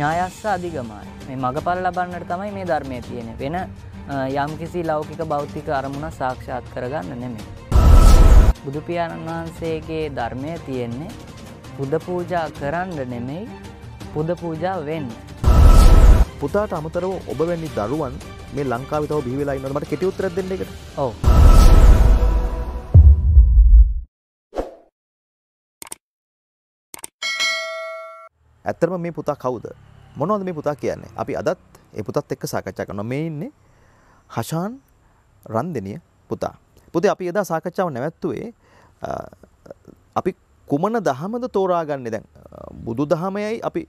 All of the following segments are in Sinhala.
ඥායස්ස අධිගමයි මේ මඟපල් ලබන්නට තමයි මේ ධර්මය තියෙන වෙන යම් කිසි ලෞකික බෞද්ධික අරමුණ සාක්ෂාත් කරගන්න නෙමේ. බුදුපියාණන් වහන්සේගේ ධර්මය තියෙන්නේ පුද පූජා කරන්න නෙමෙයි පුද පූජා වෙන්න. පුතාට අමතරව ඔබ වැනි දරුවන් මේ ලංකාවේ තව බිහි වෙලා ඉන්නවද මට කෙටි උත්තරයක් දෙන්න එකට? ඔව්. ඇත්තරම මේ පුතා කවුද මොනවද මේ පුතා කියන්නේ අපි අදත් ඒ පුතත් එක්ක සාකච්ඡා කරනවා මේ ඉන්නේ හෂාන් රන්දෙනිය පුතා පුතේ අපි එදා සාකච්ඡාව නැවැත්තුවේ අපි කුමන දහමද තෝරාගන්නේ දැන් බුදු දහමයයි අපි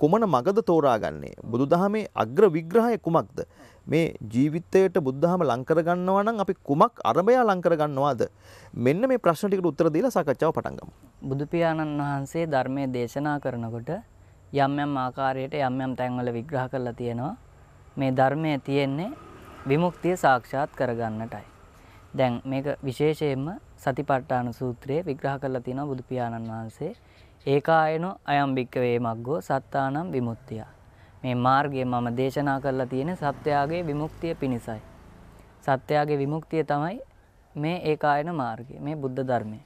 කුමන මගද තෝරාගන්නේ බුදු දහමේ අග්‍ර විග්‍රහය කුමක්ද මේ ජීවිතයට බුද්ධහම ලංකර ගන්නවා නම් අපි කුමක් අරඹයා ලංකර ගන්නවාද මෙන්න මේ ප්‍රශ්න ටිකට උත්තර දීලා සාකච්ඡාව පටන් ගමු බුදු පියාණන් වහන්සේ ධර්මයේ දේශනා කරනකොට යම් යම් ආකාරයට යම් යම් තැන්වල විග්‍රහ කරලා තියෙනවා මේ ධර්මය තියෙන්නේ විමුක්තිය සාක්ෂාත් කරගන්නටයි. දැන් මේක විශේෂයෙන්ම සතිපට්ඨාන සූත්‍රයේ විග්‍රහ කරලා තියෙනවා බුදු පියාණන් වහන්සේ ඒකායන අයම්බික්ක වේමග්ගෝ සත්තානම් විමුක්තිය. මේ මාර්ගය මම දේශනා කරලා තියෙන සත්‍යාගේ විමුක්තිය පිණිසයි. සත්‍යාගේ විමුක්තිය තමයි මේ ඒකායන මාර්ගය මේ බුද්ධ ධර්මය.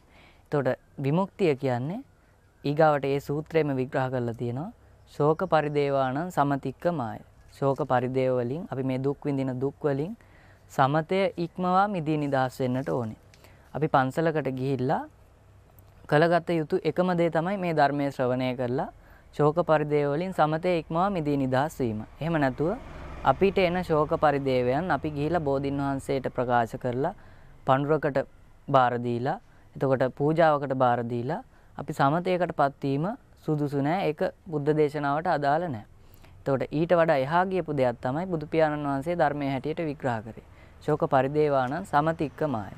එතකොට විමුක්තිය කියන්නේ ඊගාවට ඒ සූත්‍රයේම විග්‍රහ කරලා තියෙනවා ශෝක පරිදේවානම් සමතික්කමාය. ශෝක පරිදේව වලින් අපි මේ දුක් විඳින දුක් වලින් සමතය ඉක්මවා මිදී නිදහස් වෙන්නට ඕනේ. අපි පන්සලකට ගිහිල්ලා කළගත යුතු එකම දේ තමයි මේ ධර්මයේ ශ්‍රවණය කරලා ශෝක පරිදේව වලින් සමතය ඉක්මවා මිදී නිදහස් වීම. එහෙම නැතුව අපිට එන ශෝක පරිදේවයන් අපි ගිහිලා බෝධින් වහන්සේට ප්‍රකාශ කරලා පඳුරකට බාර දීලා එතකොට පූජාවකට බාර දීලා අපි සමතයකටපත් වීම සුදුසු නෑ ඒක බුද්ධ දේශනාවට අදාළ නෑ. එතකොට ඊට වඩා එහා ගියපු දෙයක් තමයි බුදු පියාණන් වහන්සේ ධර්මයේ හැටියට විග්‍රහ කරේ. ශෝක පරිදේවාණං සමතික්කමාය.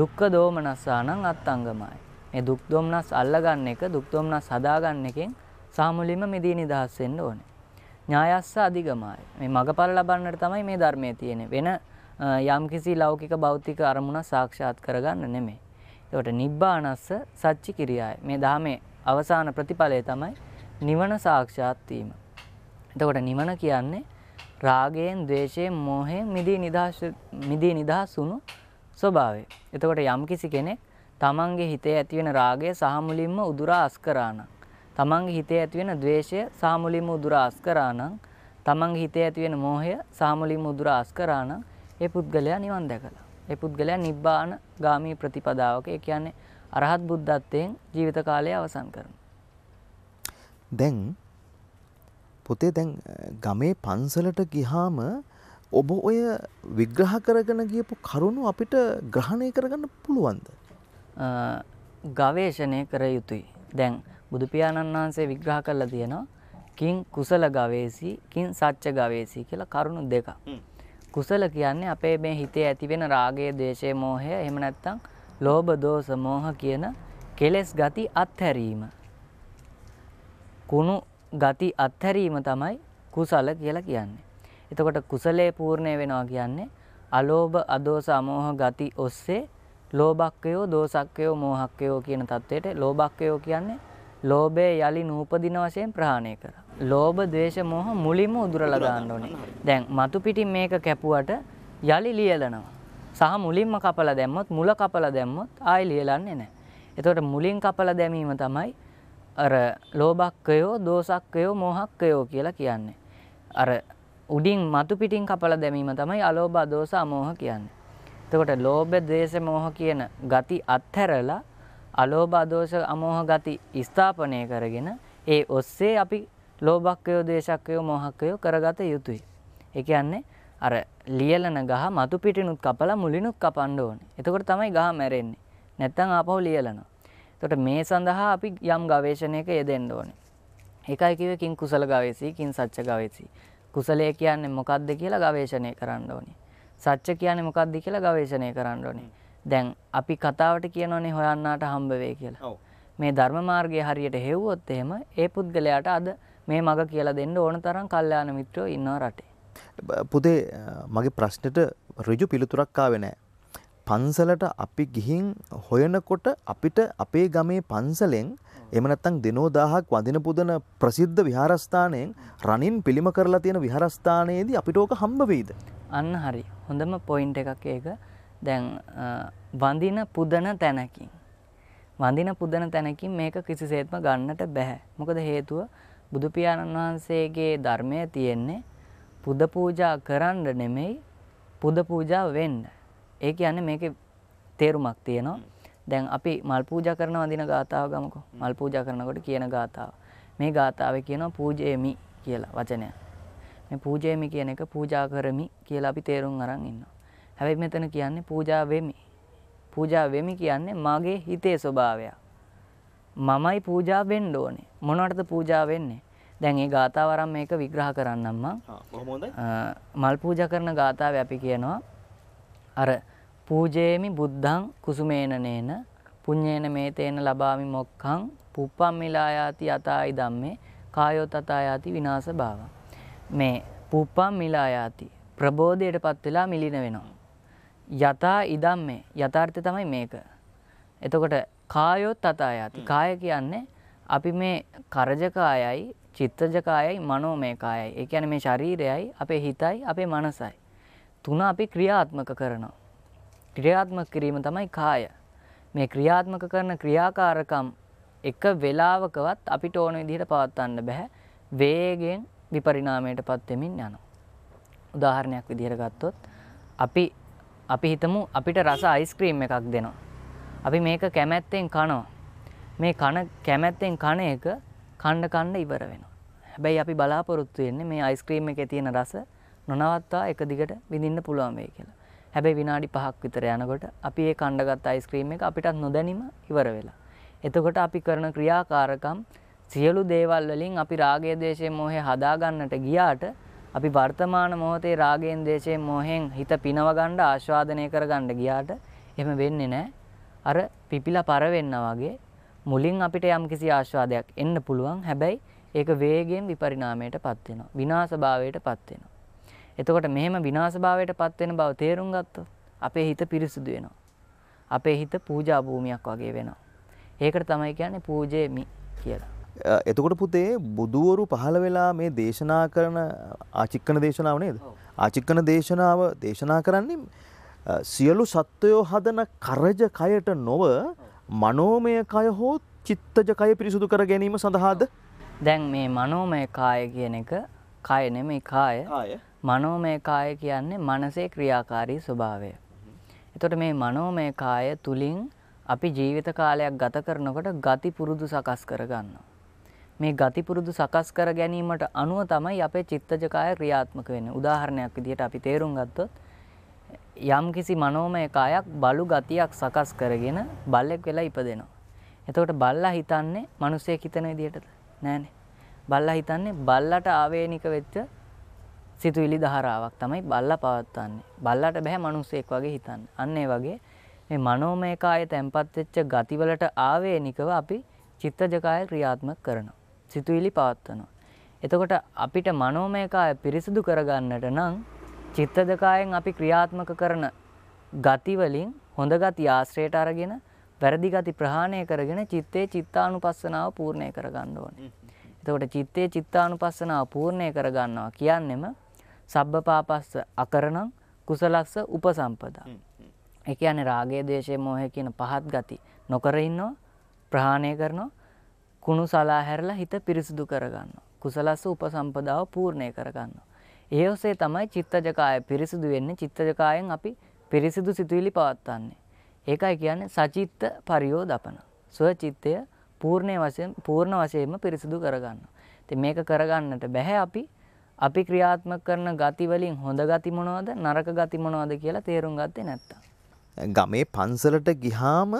දුක්ඛ දෝමනස්සාණං අත්ංගමාය. මේ දුක් දොම්නස් අල්ලගන්න එක දුක් දොම්නස් හදාගන්න එකෙන් සාමුලින්ම මෙදී නිදහස් වෙන්න ඕනේ. ඥායස්ස අධිගමයි. මේ මගඵල ලබන්නට තමයි මේ ධර්මයේ තියෙන්නේ. වෙන යම්කිසි ලෞකික භෞතික අරමුණ සාක්ෂාත් කරගන්න නෙමෙයි. ඒකට නිබ්බානස්ස සච්චි කිරියයි. මේ ධාමේ අවසාන ප්‍රතිඵලය තමයි නිවන සාක්ෂාත් වීම. එතකොට නිවන කියන්නේ රාගයෙන්, ద్వේෂයෙන්, මෝහයෙන් මිදී නිදහස් මිදී නිදහස් වුණු ස්වභාවය. එතකොට යම්කිසි කෙනෙක් තමන්ගේ හිතේ ඇතිවෙන රාගය සහ මුලින්ම උදුරා අස්කරානම්, තමන්ගේ හිතේ ඇතිවෙන ద్వේෂය සහ මුලින්ම උදුරා අස්කරානම්, තමන්ගේ හිතේ ඇතිවෙන මෝහය සහ මුලින්ම උදුරා අස්කරානම්, ඒ පුද්ගලයා නිවන් දැකලා. ඒ පුද්ගලයා නිබ්බාන ගාමී ප්‍රතිපදාවක. ඒ කියන්නේ අරහත් බුද්ධත්වයෙන් ජීවිත කාලය අවසන් කරන. දැන් පොතේ දැන් ගමේ පන්සලට ගිහාම ඔබ ඔය විග්‍රහ කරගෙන ගියපු කරුණු අපිට ග්‍රහණය කරගන්න පුළුවන්ද. ගවේශණය කර යුතුයි. දැන් බුදුපාණන් වහන්සේ විග්‍රහ කරලා තියෙනවා කින් කුසල ගවේසි කින් සච්ච ගවේසි කියලා කරුණු දෙක. කුසල කියන්නේ අපේ මේ හිතේ ඇතිවෙන රාගය, ද්වේෂය, මෝහය එහෙම නැත්නම් ලෝභ දෝෂ මෝහ කියන කෙලෙස් ගති අත්හැරීම. කුණු ගති අත්හැරීම තමයි කුසල කියලා කියන්නේ. එතකොට කුසලයේ පූර්ණය වෙනවා කියන්නේ අලෝභ අදෝස අමෝහ ගති ඔස්සේ ලෝභක්කයෝ දෝසක්කයෝ මෝහක්කයෝ කියන தത്വෙට ලෝභක්කයෝ කියන්නේ ලෝභය යලි නූපදින වශයෙන් ප්‍රහාණය කරා. ලෝභ, ද්වේෂ, මෝහ මුලින්ම උදුරලා ගන්න ඕනේ. දැන් මතු පිටින් මේක කැපුවට යලි ලියලනවා. සහ මුලින්ම කපලා දැම්මොත් මුල කපලා දැම්මොත් ආයෙ ලියලන්නේ නැහැ. එතකොට මුලින් කපලා දැමීම තමයි අර ලෝභක්කයෝ, දෝසක්කයෝ, මෝහක්කයෝ කියලා කියන්නේ. අර උඩින් මතු පිටින් කපලා දැමීම තමයි අලෝභ, දෝස, අමෝහ කියන්නේ. එතකොට ලෝභ, ද්වේෂ, මෝහ කියන ගති අත්හැරලා අලෝභ, දෝස, අමෝහ ගති ස්ථාපනය කරගෙන ඒ ඔස්සේ අපි ලෝභක්කයෝ, ද්වේෂක්කයෝ, මෝහක්කයෝ කරගත යුතුයි. ඒ කියන්නේ අර ලියලන ගහ මතු පිටිනුත් කපලා මුලිනුත් කපන්න ඕනේ. එතකොට තමයි ගහ මැරෙන්නේ. නැත්තම් ආපහු ලියලනවා. එතකොට මේ සඳහා අපි යම් ගවේෂණයක යෙදෙන්න ඕනේ. ඒකයි කිව්වේ කිං කුසල ගවේෂී කිං සත්‍ය ගවේෂී. කුසලය කියන්නේ මොකද්ද කියලා ගවේෂණය කරන්න ඕනේ. සත්‍ය කියන්නේ මොකද්ද කියලා ගවේෂණය කරන්න ඕනේ. දැන් අපි කතාවට කියනෝනේ හොයන්නාට හම්බ වෙයි කියලා. මේ ධර්ම මාර්ගයේ හරියට හෙව්වොත් එහෙම ඒ පුද්ගලයාට අද මේ මග කියලා දෙන්න ඕන තරම් කල්යාණ මිත්‍රයෝ ඉන්නව රටේ. පුදේ මගේ ප්‍රශ්නට රජු පිළිතුරක්කාව නෑ. පන්සලට අපි ගිහින් හොයනකොට අපිට අපේ ගමේ පන්සලෙන් එමනත්තං දෙනෝදාහක් වදින පුදන ප්‍රසිද්ධ විහාරස්ථානයෙන් රනින් පිළිම කරලා තියෙන විහාරස්ථානයේදී අපිට ඕක හම්බවෙයිද. අන්න හරි හොඳම පොයින්ට එකක් ඒක දැන් වඳින පුදන තැනකින්. වඳින පුදන තැනකින් මේක කිසිසේත්ම ගන්නට බැහැ. මොකද හේතුව බුදුපියාණන් වහන්සේගේ ධර්මය තියෙන්නේ පුද පූජා කරන්න නෙමෙයි පුද පූජා වෙන්න. ඒ කියන්නේ මේකේ තේරුමක් තියෙනවා. දැන් අපි මල් පූජා කරනවා දින ගාතාව ගමකෝ. මල් පූජා කරනකොට කියන ගාතාව. මේ ගාතාවේ කියනවා පූජේමි කියලා වචනය. මේ පූජේමි කියන එක පූජා කරමි කියලා අපි තේරුම් අරන් ඉන්නවා. හැබැයි මෙතන කියන්නේ පූජා වෙමි. පූජා වෙමි කියන්නේ මගේ හිතේ ස්වභාවයක්. මමයි පූජා වෙන්න ඕනේ. මොනවටද පූජා වෙන්නේ? දැන් ඒ ගාථාවරම් මේක විග්‍රහ කරන්නම්ම මල් පූජ කරන ගාථාව අපි කියනවා අර පූජේමි බුද්ධං කුසුමේනනේන පුඤ්ඤේන මේතේන ලබාමි මොක්ඛං පුප්පම් මිලායාති යතායි ධම්මේ කායෝ තතායාති විනාශ භාව මේ පුප්පම් මිලායාති ප්‍රබෝධයටපත් වෙලා මිලින වෙනවා යතා ඉදම් මේ යථාර්ථය තමයි මේක. එතකොට කායොත් අතායාති. කාය කියන්නේ අපි මේ කරජකායයි චිත්තජ කායයි මනෝමය කායයි. ඒ කියන්නේ මේ ශරීරයයි අපේ හිතයි අපේ මනසයි. තුන අපි ක්‍රියාත්මක කරනවා. ක්‍රියාත්මක කිරීම තමයි කාය. මේ ක්‍රියාත්මක කරන ක්‍රියාකාරකම් එක වෙලාවකවත් අපිට ඕන විදිහට පවත්වන්න බෑ. වේගෙන් විපරිණාමයටපත් වෙමින් යනවා. උදාහරණයක් විදිහට ගත්තොත් අපි අපි හිතමු අපිට රස අයිස්ක්‍රීම් එකක් දෙනවා. අපි මේක කැමැත්තෙන් කනවා. මේ කන කැමැත්තෙන් කන එක කණ්ඩ කණ්ඩ ඉවර වෙනවා. හැබැයි අපි බලාපොරොත්තු වෙන්නේ මේ අයිස්ක්‍රීම් එකේ තියෙන රස නොනවත්වා එක දිගට විඳින්න පුළුවන් වෙයි කියලා. හැබැයි විනාඩි 5ක් විතර යනකොට අපි ඒ කණ්ඩගත් අයිස්ක්‍රීම් එක අපිටත් නොදැනීම ඉවර වෙලා. එතකොට අපි කරන ක්‍රියාකාරකම් සියලු දේවල් වලින් අපි රාගය, දේශය, මෝහය හදාගන්නට ගියාට අපි වර්තමාන මොහොතේ රාගයෙන්, දේශයෙන්, මෝහයෙන් හිත පිනව ගන්න ආස්වාදනය කර ගන්න ගියාට එහෙම වෙන්නේ නැහැ. අර පිපිලා පර වෙන්න වගේ මුලින් අපිට යම්කිසි ආස්වාදයක් එන්න පුළුවන්. හැබැයි ඒක වේගයෙන් විපරිණාමයට පත් වෙනවා. විනාශභාවයට පත් වෙනවා. එතකොට මෙහෙම විනාශභාවයට පත් වෙන බව තේරුම් ගත්තොත් අපේ හිත පිරිසුදු වෙනවා. අපේ හිත පූජා භූමියක් වගේ වෙනවා. ඒකට තමයි කියන්නේ පූජේමි කියලා. එතකොට පුතේ බුදුවරු පහළ වෙලා මේ දේශනා කරන ආචික්කන දේශනාව නේද? ආචික්කන දේශනාව දේශනා කරන්නේ සියලු සත්වයෝ හදන කරජ කයට නොව මනෝමය කය හෝ චිත්තජ කය පිරිසුදු කර ගැනීම සඳහාද දැන් මේ මනෝමය කාය කියන එක කය නෙමෙයි කාය. මනෝමය කාය කියන්නේ මනසේ ක්‍රියාකාරී ස්වභාවය. එතකොට මේ මනෝමය කාය තුලින් අපි ජීවිත කාලයක් ගත කරනකොට ගති පුරුදු සකස් කරගන්නවා. මේ ගති පුරුදු සකස් කර ගැනීමට අනුව තමයි අපේ චිත්තජ කාය ක්‍රියාත්මක වෙන්නේ. උදාහරණයක් විදිහට අපි තේරුම් ගත්තොත් යම්කිසි මනෝමය කායක් බලු ගතියක් සකස් කරගෙන බල්ලෙක් වෙලා ඉපදෙනවා. එතකොට බල්ලා හිතන්නේ මිනිස්සෙක් හිතන විදිහටද? නෑනේ. බල්ලා හිතන්නේ බල්ලට ආවේනික වෙච්ච සිතුවිලි ධාරාවක් තමයි බල්ලා පවත්වන්නේ. බල්ලට බෑ මිනිස්සෙක් වගේ හිතන්න. අන්න ඒ වගේ මේ මනෝමය කාය තැම්පත් වෙච්ච ගතිවලට ආවේනිකව අපි චිත්තජ කාය ක්‍රියාත්මක කරනවා. සිතුවිලි පවත්වනවා. එතකොට අපිට මනෝමය කාය පිරිසිදු කරගන්නට නම් චිත්තජ කායෙන් අපි ක්‍රියාත්මක කරන ගති වලින් හොඳ ගති ආශ්‍රයට අරගෙන වැරදි ගති ප්‍රහාණය කරගෙන චිත්තේ චිත්තානුපස්සනාව පූර්ණය කරගන්න ඕනේ. එතකොට චිත්තේ චිත්තානුපස්සනාව පූර්ණය කරගන්නවා කියන්නෙම සබ්බපාපස්ස අකරණං කුසලස්ස උපසම්පදා. ඒ කියන්නේ රාගය, දේශය, මෝහය කියන පහත් ගති නොකර ඉන්නවා, ප්‍රහාණය කරනවා, කුණු සලා හැරලා හිත පිරිසුදු කරගන්නවා. කුසලස්ස උපසම්පදාව පූර්ණය කරගන්නවා. ඒ ඔසේ තමයි චිත්තජකාය පිරිසුදු වෙන්නේ. චිත්තජකායෙන් අපි පිරිසිදු සිතුවිලි පවත්වන්නේ. ඒකයි කියන්නේ සචිත්ත පරියෝ දපන. ස්වචිත්තය පූර්ණය වශයෙන් පූර්ණ වශයෙන්ම පිරිසිදු කරගන්න. ඉතින් මේක කරගන්නට බැහැ අපි අපි ක්‍රියාත්මක කරන ගති වලින් හොඳ ගති මොනවද නරක ගති මොනවද කියලා තේරුම් ගත්තේ නැත්තම්. ගමේ පන්සලට ගිහාම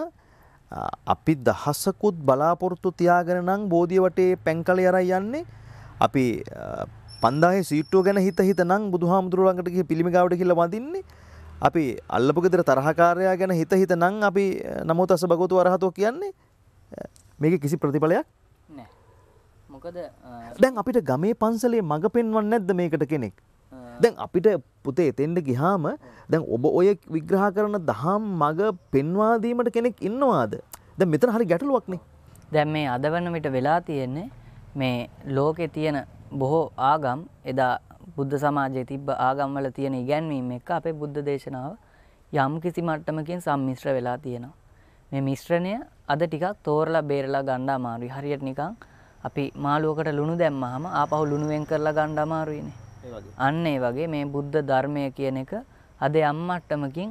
අපි දහසකුත් බලාපොරොත්තු තියාගෙන නම් බෝධිය වටේ පැංකලේ අරන් යන්නේ අපි 5000 සීට්ටුව ගැන හිත හිත නම් බුදුහාමුදුරුවෝ ළඟට ගිහින් පිළිමගාවට කියලා වඳින්නේ අපි අල්ලපුගෙදර තරහකාරයා ගැන හිත හිත නම් අපි නමුත් අස භගවතු වරහතෝ කියන්නේ මේක කිසි ප්‍රතිඵලයක් මොකද දැන් අපිට ගමේ පන්සලේ මඟ පෙන්වන්න නැද්ද මේකට කෙනෙක් දැන් අපිට පුතේ එතෙන්ට ගිහාම දැන් ඔබ ඔය විග්‍රහ කරන දහම් මඟ පෙන්වාදීමට කෙනෙක් ඉන්නවාද දැන් මෙතන හරි ගැටලුවක්නේ දැන් මේ අද වන විට වෙලා තියෙන්නේ මේ ලෝකෙ තියෙන බොහෝ ආගම් එදා බුද්ධ සමාජයේ තිබ්බ ආගම්වල තියෙන ඉගැන්වීම් එක්ක අපේ බුද්ධ දේශනාව යම් කිසි මට්ටමකින් සම්මිශ්‍ර වෙලා තියෙනවා. මේ මිශ්‍රණය අද ටිකක් තෝරලා බේරලා ගන්න අමාරුයි. හරියට නිකන් අපි මාළුවකට ලුණු දැම්මහම ආපහු ලුණු වෙන් කරලා ගන්න අමාරුයිනේ. අන්න ඒ වගේ මේ බුද්ධ ධර්මය කියන එක අද යම් මට්ටමකින්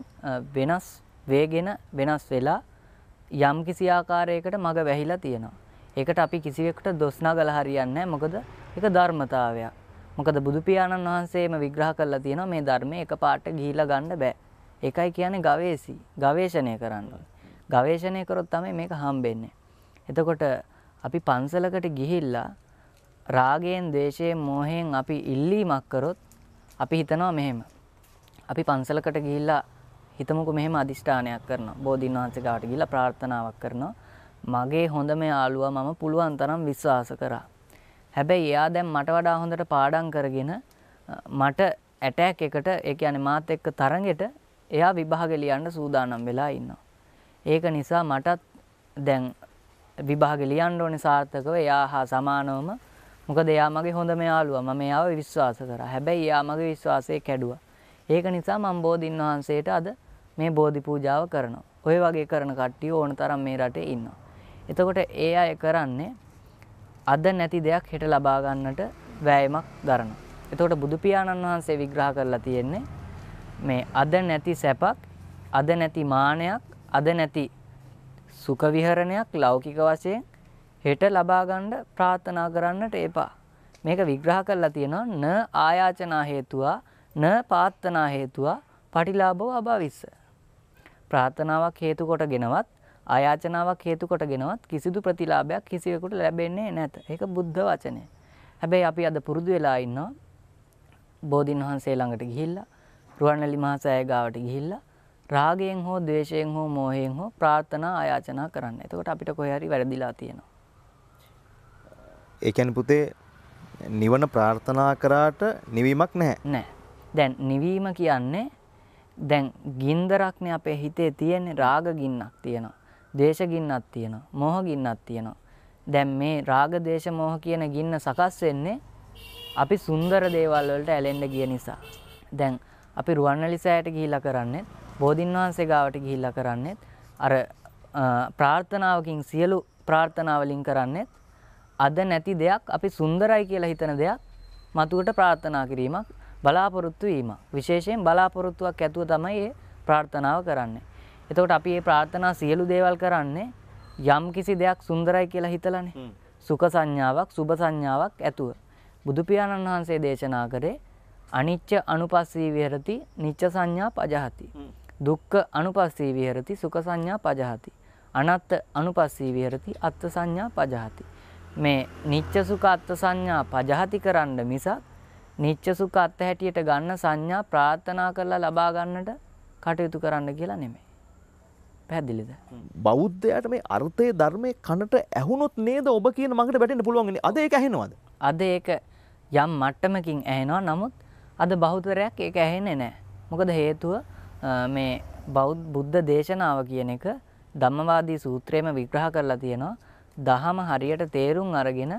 වෙනස් වේගෙන වෙනස් වෙලා යම් කිසි ආකාරයකට මග වැහිලා තියෙනවා. ඒකට අපි කිසිවෙකට දොස්නා ගල හරියන්නේ නැහැ. මොකද ඒක ධර්මතාවයක්. මොකද බුදු පියාණන් වහන්සේම විග්‍රහ කරලා තියෙනවා මේ ධර්මයේ එකපාරට ගිහිලා ගන්න බෑ. ඒකයි කියන්නේ ගවේෂි, ගවේෂණය කරන්න ගවේෂණය කරොත් තමයි මේක හම්බෙන්නේ. එතකොට අපි පන්සලකට ගිහිල්ලා රාගයෙන්, ద్వේෂයෙන්, මෝහයෙන් අපි ඉල්ලීමක් කරොත් අපි හිතනවා මෙහෙම. අපි පන්සලකට ගිහිල්ලා හිතමුකෝ මෙහෙම අදිෂ්ඨානයක් කරනවා. බෝධින් වහන්සේ ගාවට ගිහිල්ලා ප්‍රාර්ථනාවක් කරනවා. මගේ හොඳම යාළුවා මම පුළුවන් තරම් විශ්වාස කරා. හැබැයි එයා දැන් මට වඩා හොඳට පාඩම් කරගෙන මට ඇටැක් එකට ඒ කියන්නේ මාත් එක්ක තරඟෙට එයා විභාග ලියන්න සූදානම් වෙලා ඉන්නවා. ඒක නිසා මටත් දැන් විභාග ලියන්න ඕනේ සාර්ථකව එයා හා සමානවම මොකද එයා මගේ හොඳම යාළුවා. මම එයාව විශ්වාස කරා. හැබැයි එයා මගේ විශ්වාසය කැඩුවා. ඒක නිසා මම බෝධින් වහන්සේට අද මේ බෝධි පූජාව කරනවා. ඔය වගේ කරන කට්ටිය ඕන තරම් මේ රටේ ඉන්නවා. එතකොට ඒ අය කරන්නේ අද නැති දෙයක් හෙට ලබා ගන්නට වෑයමක් දරනවා. එතකොට බුදු පියාණන් වහන්සේ විග්‍රහ කරලා තියෙන්නේ මේ අද නැති සැපක්, අද නැති මානයක්, අද නැති සුඛ විහරණයක් ලෞකික වශයෙන් හෙට ලබා ගන්න ප්‍රාර්ථනා කරන්නට එපා. මේක විග්‍රහ කරලා තියෙනවා න ආයාචනා හේතුවා න පාත්තනා හේතුවා පටිලාභව අභවිස්ස. ප්‍රාර්ථනාවක් හේතු කොටගෙනවත් ආයාචනාවක් හේතු කොටගෙනවත් කිසිදු ප්‍රතිලාභයක් කිසිවෙකුට ලැබෙන්නේ නැත. ඒක බුද්ධ වචනය. හැබැයි අපි අද පුරුදු වෙලා ඉන්නවා බෝධින් වහන්සේ ළඟට ගිහිල්ලා රුවන්වැලි මහසෑය ගාවට ගිහිල්ලා රාගයෙන් හෝ ද්වේෂයෙන් හෝ මෝහයෙන් හෝ ප්‍රාර්ථනා ආයාචනා කරන්න. එතකොට අපිට කොහේ හරි වැරදිලා තියෙනවා. ඒ කියන්නේ පුතේ නිවන ප්‍රාර්ථනා කරාට නිවීමක් නැහැ. නැහැ. දැන් නිවීම කියන්නේ දැන් ගින්දරක්නේ අපේ හිතේ තියෙන රාග ගින්නක් තියෙනවා. දේශගින්නක් තියෙනවා. මෝහ ගින්නක් තියෙනවා. දැන් මේ රාග දේශ මෝහ කියන ගින්න සකස් වෙන්නේ අපි සුන්දර දේවල් වලට ඇලෙන්න ගිය නිසා. දැන් අපි රුවන්වැලි සෑයට ගිහිල්ලා කරන්නේ බෝධින් වහන්සේ ගාවට ගිහිල්ලා කරන්නේ අර ප්‍රාර්ථනාවකින් සියලු ප්‍රාර්ථනාවලින් කරන්නේ අද නැති දෙයක් අපි සුන්දරයි කියලා හිතන දෙයක් මතුවට ප්‍රාර්ථනා කිරීමක් බලාපොරොත්තු වීමක් විශේෂයෙන් බලාපොරොත්තුවක් ඇතුව තමයි මේ ප්‍රාර්ථනාව කරන්නේ එතකොට අපි මේ ප්‍රාර්ථනා සියලු දේවල් කරන්නේ යම් කිසි දෙයක් සුන්දරයි කියලා හිතලානේ. සුඛ සංඥාවක්, සුභ සංඥාවක් ඇතුව. බුදු පියාණන් වහන්සේ දේශනා කරේ අනිච්ච අනුපස්සී විහෙරති, නිච්ච සංඥා පජහති. දුක්ඛ අනුපස්සී විහෙරති, සුඛ සංඥා පජහති. අනත්ත් අනුපස්සී විහෙරති, අත්ත් සංඥා පජහති. මේ නිච්ච සුඛ අත්ත් සංඥා පජහති කරන්න මිසක් නිච්ච සුඛ අත්ත හැටියට ගන්න සංඥා ප්‍රාර්ථනා කරලා ලබා ගන්නට කටයුතු කරන්න කියලා නෙමෙයි. පැදිලිද. බෞද්ධයට මේ අර්ථය ධර්මය කනට ඇහුණොත් නේද ඔබ කියන මඟට බැටන්න පුළුවන්ගෙන අද ඒ ඇහෙනවාද. අද ඒක යම් මට්ටමකින් ඇහෙනවා නමුත් අද බෞතරයක් ඒක ඇහෙනෙ නෑ. මොකද හේතුව මේ බෞද් බුද්ධ දේශනාව කියන එක ධම්මවාදී සූත්‍රයම විග්‍රහ කරලා තියෙනවා දහම හරියට තේරුම් අරගෙන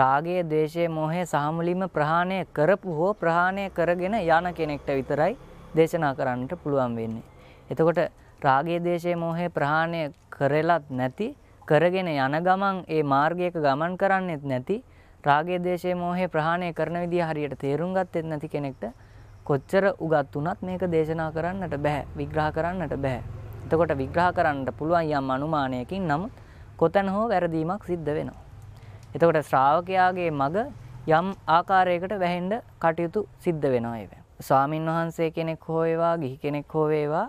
රාගයේ දේශයේ මොහේ සහමුලින්ම ප්‍රහාණය කරපු හෝ ප්‍රහාණය කරගෙන යන කෙනෙක්ට විතරයි දේශනා කරන්නට පුළුවන් වෙන්නේ. එතකොට රාගයේ දේශයේ මොහේ ප්‍රහාණය කරලත් නැති කරගෙන යන ගමන් ඒ මාර්ගයක ගමන් කරන්නෙත් නැති රාගයේ දේශයේ මොහේ ප්‍රහාණය කරන විදිය හරියට තේරුම් ගත්තෙත් නැති කෙනෙක්ට කොච්චර උගත් වුණත් මේක දේශනා කරන්නට බෑ විග්‍රහ කරන්නට බෑ. එතකොට විග්‍රහ කරන්නට පුළුවන් යම් අනුමානයකින් නමුත් කොතන හෝ වැරදීමක් සිද්ධ වෙනවා. එතකොට ශ්‍රාවකයාගේ මග යම් ආකාරයකට වැහෙන්න කටයුතු සිද්ධ වෙනවා ඒ. ස්වාමින් වහන්සේ කෙනෙක් හෝ ඒවා ගිහි කෙනෙක් හෝ ඒවා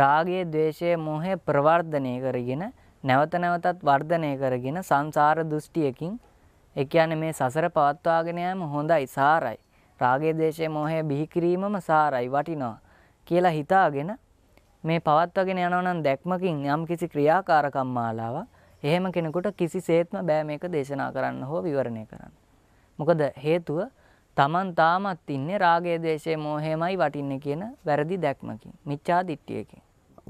රාගය, ద్వේෂය, මෝහය ප්‍රවර්ධනය කරගෙන නැවත නැවතත් වර්ධනය කරගෙන සංසාර දෘෂ්ටියකින් ඒ කියන්නේ මේ සසර පවත්වාගෙන යාම හොඳයි, සාරයි. රාගය, ద్వේෂය, මෝහය බිහි කිරීමම සාරයි, වටිනවා කියලා හිතාගෙන මේ පවත්වාගෙන යනවා නම් දැක්මකින් යම්කිසි ක්‍රියාකාරකම් මාලාවක් එහෙම කෙනෙකුට කිසිසේත්ම බෑ මේක දේශනා කරන්න හෝ විවරණය කරන්න. මොකද හේතුව තමන් තාමත් ඉන්නේ රාගය, ද්වේෂය, මෝහයමයි වටින්නේ කියන වැරදි දැක්මකින්, මිච්ඡා දිට්ඨියකින්.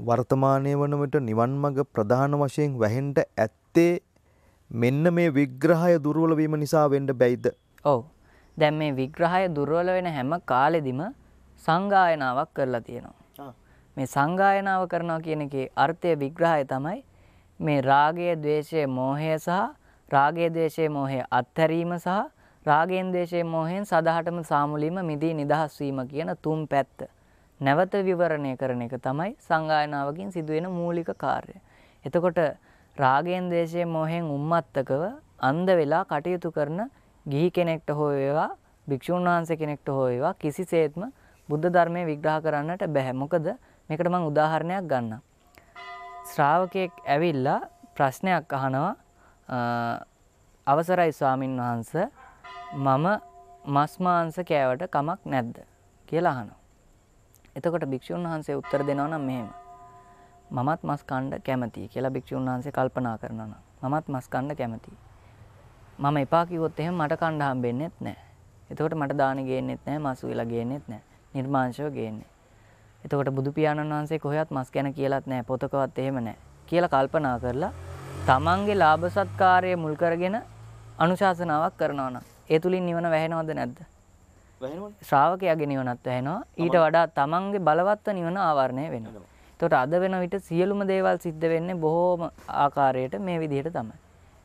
වර්තමානයේ වන විට නිවන් මඟ ප්‍රධාන වශයෙන් වැහෙන්න ඇත්තේ මෙන්න මේ විග්‍රහය දුර්වල වීම නිසා වෙන්න බැයිද? ඔව්. දැන් මේ විග්‍රහය දුර්වල වෙන හැම කාලෙදිම සංගායනාවක් කරලා තියෙනවා. මේ සංගායනාව කරනවා කියන එකේ අර්ථය විග්‍රහය තමයි මේ රාගය, ద్వේෂය, මෝහය සහ රාගය, ద్వේෂය, මෝහය අත්හැරීම සහ රාගයෙන්, ద్వේෂයෙන්, මෝහයෙන් සදාහටම සාමුලීම මිදී නිදහස් වීම කියන තුන් පැත්ත. නැවත විවරණය කරන එක තමයි සංගායනාවකින් සිදුවෙන මූලික කාර්ය. එතකොට රාගයෙන් දේශයෙන් මොහෙන් උම්මත්තකව අන්ධ වෙලා කටයුතු කරන ගිහි කෙනෙක්ට හෝ වේවා භික්ෂුන් වහන්සේ කෙනෙක්ට හෝ වේවා කිසිසේත්ම බුද්ධ ධර්මය විග්‍රහ කරන්නට බැහැ. මොකද මේකට මම උදාහරණයක් ගන්නම්. ශ්‍රාවකයෙක් ඇවිල්ලා ප්‍රශ්නයක් අහනවා අවසරයි ස්වාමින් වහන්ස මම මස් මාංශ කෑවට කමක් නැද්ද කියලා අහනවා. එතකොට භික්ෂුන් වහන්සේ උත්තර දෙනවා නම් මෙහෙම. මමත් මස් කණ්ඩ කැමතියි කියලා භික්ෂුන් වහන්සේ කල්පනා කරනවා නම් මමත් මස් කණ්ඩ කැමතියි. මම එපා කිව්වොත් එහෙම මට කණ්ඩ හම්බෙන්නේත් නැහැ. එතකොට මට දාන ගේන්නෙත් නැහැ, මස් උයලා ගේන්නෙත් නැහැ. නිර්මාංශව ගේන්නේ. එතකොට බුදු පියාණන් වහන්සේ කොහෙවත් මස් ගැන කියලාත් නැහැ, පොතකවත් එහෙම නැහැ කියලා කල්පනා කරලා තමන්ගේ ලාභ සත්කාරය මුල් කරගෙන අනුශාසනාවක් කරනවා නම් ඒ තුලින් නිවන වැහෙනවද නැද්ද? ශ්‍රාවකයාගේ නිවනත් ඇහෙනවා ඊට වඩා තමන්ගේ බලවත්ව නිවන ආවරණය වෙනවා. එතකොට අද වෙන විට සියලුම දේවල් සිද්ධ වෙන්නේ බොහෝම ආකාරයට මේ විදිහට තමයි.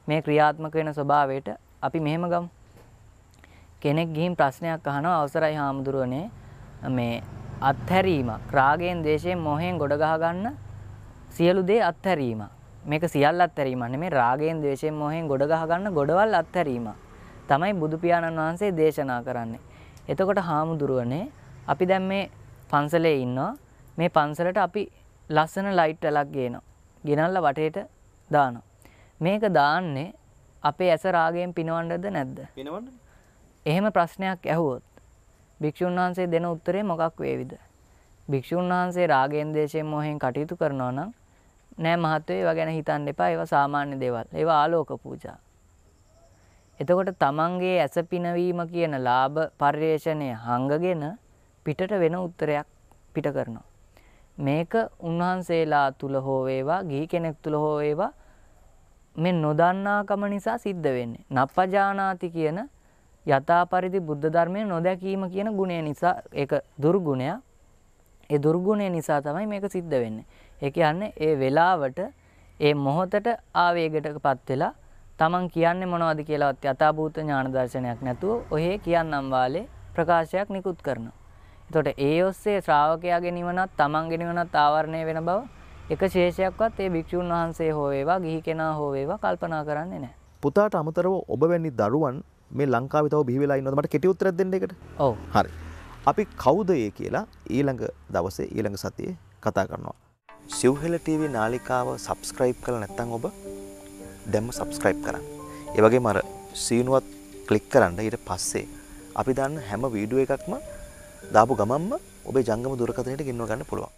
මේ ක්‍රියාත්මක වෙන ස්වභාවයට අපි මෙහෙම ගමු. කෙනෙක් ගිහින් ප්‍රශ්නයක් අහනවා අවසරයි හාමුදුරුවනේ මේ අත්හැරීමක් රාගයෙන් ද්වේෂයෙන් මොහෙන් ගොඩ ගහ ගන්න සියලු දේ අත්හැරීමක්. මේක සියල්ල අත්හැරීමක් නෙමෙයි රාගයෙන් ද්වේෂයෙන් මොහෙන් ගොඩ ගහ ගන්න ගොඩවල් අත්හැරීමක්. තමයි බුදු පියාණන් වහන්සේ දේශනා කරන්නේ. එතකොට හාමුදුරුවනේ අපි දැන් මේ පන්සලේ ඉන්නවා. මේ පන්සලට අපි ලස්සන ලයිට් වලක් ගේනවා. ගෙනල්ලා වටේට දානවා. මේක දාන්නේ අපේ ඇස රාගයෙන් පිනවන්නද නැද්ද? පිනවන්න. එහෙම ප්‍රශ්නයක් ඇහුවොත් භික්ෂුන් වහන්සේ දෙන උත්තරේ මොකක් වේවිද? භික්ෂුන් වහන්සේ රාගයෙන් දේශයෙන් මොහෙන් කටයුතු කරනවා නම් නෑ මහත්වෝ ඒවා ගැන හිතන්න එපා ඒවා සාමාන්‍ය දේවල් ඒවා ආලෝක පූජා එතකොට තමන්ගේ ඇස පිනවීම කියන ලාභ පර්යේෂණය හංගගෙන පිටට වෙන උත්තරයක් පිට කරනවා. මේක උන්වහන්සේලා තුල හෝ වේවා ගිහි කෙනෙක් තුල හෝ වේවා මේ නොදන්නාකම නිසා සිද්ධ වෙන්නේ. නප්පජානාති කියන යථා පරිදි බුද්ධ ධර්මයේ නොදැකීම කියන ගුණය නිසා ඒක දුර්ගුණයක්. ඒ දුර්ගුණය නිසා තමයි මේක සිද්ධ වෙන්නේ. ඒ කියන්නේ ඒ වෙලාවට ඒ මොහොතට ආවේගයටපත් වෙලා තමන් කියන්නේ මොනවද කියලාවත් යථාභූත ඥාන දර්ශනයක් නැතුව ඔහේ කියන්නම් වාලේ ප්‍රකාශයක් නිකුත් කරනවා. එතකොට ඒ ඔස්සේ ශ්‍රාවකයාගේ නිවනත් තමන්ගේ නිවනත් ආවරණය වෙන බව එක ශේෂයක්වත් ඒ භික්ෂූන් වහන්සේ හෝ වේවා ගිහි කෙනා හෝ වේවා කල්පනා කරන්නේ නැහැ. පුතාට අමතරව ඔබ වැනි දරුවන් මේ ලංකාවේ තව බිහි වෙලා ඉන්නවද මට කෙටි උත්තරයක් දෙන්න එකට? ඔව්. හරි. අපි කවුද ඒ කියලා ඊළඟ දවසේ ඊළඟ සතියේ කතා කරනවා. සිව්හෙල TV නාලිකාව subscribe කළා නැත්නම් ඔබ දැම්ම සබස්ක්‍රයිබ් කරන්න ඒවගේ මර සීනුවත් කලික් කරන්න ඊට පස්සේ අපි දන්න හැම වීඩුව එකක්ම දාපු ගමම්ම ඔබේ ජංගම දුරකතනයට ගෙන්ව ගන්න පුළුවන්